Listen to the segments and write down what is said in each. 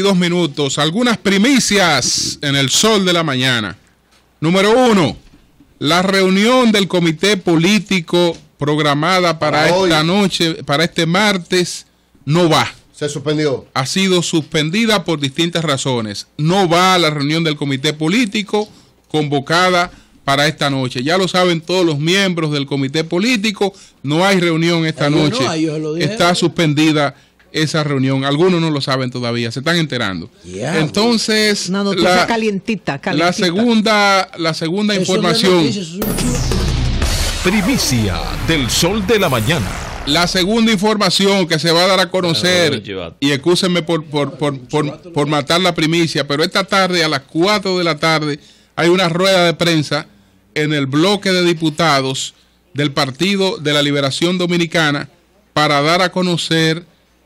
Dos minutos. Algunas primicias en el sol de la mañana. Número uno, la reunión del comité político programada para, esta noche, para este martes, no va. Se suspendió. Ha sido suspendida por distintas razones. No va la reunión del comité político convocada para esta noche. Ya lo saben todos los miembros del comité político, no hay reunión esta noche. está suspendida esa reunión. Algunos no lo saben todavía, se están enterando. Entonces, la, La segunda, la segunda información. Primicia del sol de la mañana. La segunda información que se va a dar a conocer, y excúsenme por, por matar la primicia, pero esta tarde a las 4 de la tarde hay una rueda de prensa en el bloque de diputados del Partido de la Liberación Dominicana para dar a conocer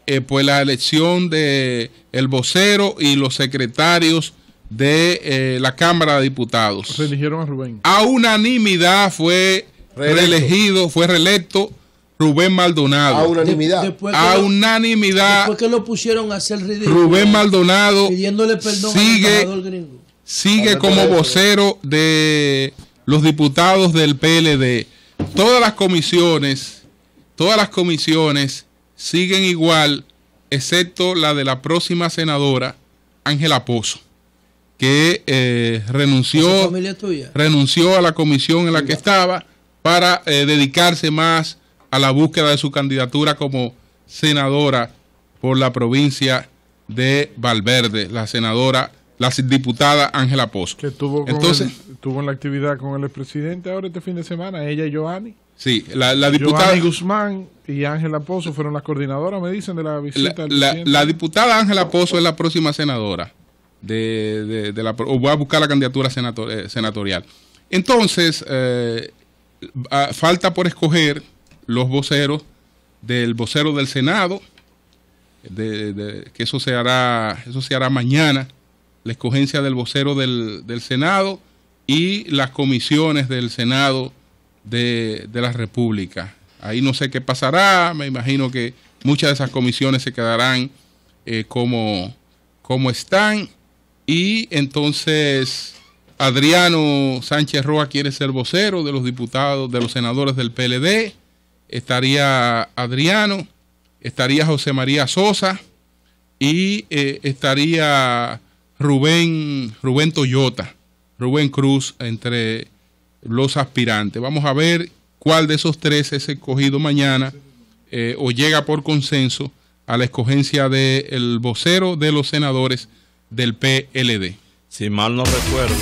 eh, pues la elección de el vocero y los secretarios de eh, la Cámara de Diputados. Se a Rubén. A unanimidad fue reelegido, fue reelecto Rubén Maldonado. A unanimidad. a que lo pusieron a hacer ridículo. Rubén Maldonado. Pidiéndole perdón sigue, Sigue como vocero de los diputados del PLD. Todas las comisiones, todas las comisiones siguen igual, excepto la de la próxima senadora, Ángela Pozo, que eh, renunció, renunció a la comisión en la que estaba para eh, dedicarse más a la búsqueda de su candidatura como senadora por la provincia de Valverde, la senadora la diputada Ángela Pozo. Que tuvo, Entonces, tuvo en la actividad con el expresidente ahora este fin de semana, ella y Joanny. Sí, la, diputada... Guzmán y Ángela Pozo fueron las coordinadoras, me dicen, de la visita. La, diputada Ángela Pozo es la próxima senadora. De, la, o voy a buscar la candidatura eh, senatorial. Entonces, eh, falta por escoger los voceros del vocero del Senado, de, que eso se hará, eso se hará mañana la escogencia del vocero del, Senado y las comisiones del Senado de, la República. Ahí no sé qué pasará, me imagino que muchas de esas comisiones se quedarán eh, como, como están. Y entonces Adriano Sánchez Roa quiere ser vocero de los diputados, de los senadores del PLD. Estaría Adriano, estaría José María Sosa y eh, estaría Rubén, Rubén Toyota, Rubén Cruz entre los aspirantes. Vamos a ver cuál de esos tres es escogido mañana eh, o llega por consenso a la escogencia del vocero de los senadores del PLD. Si mal no recuerdo.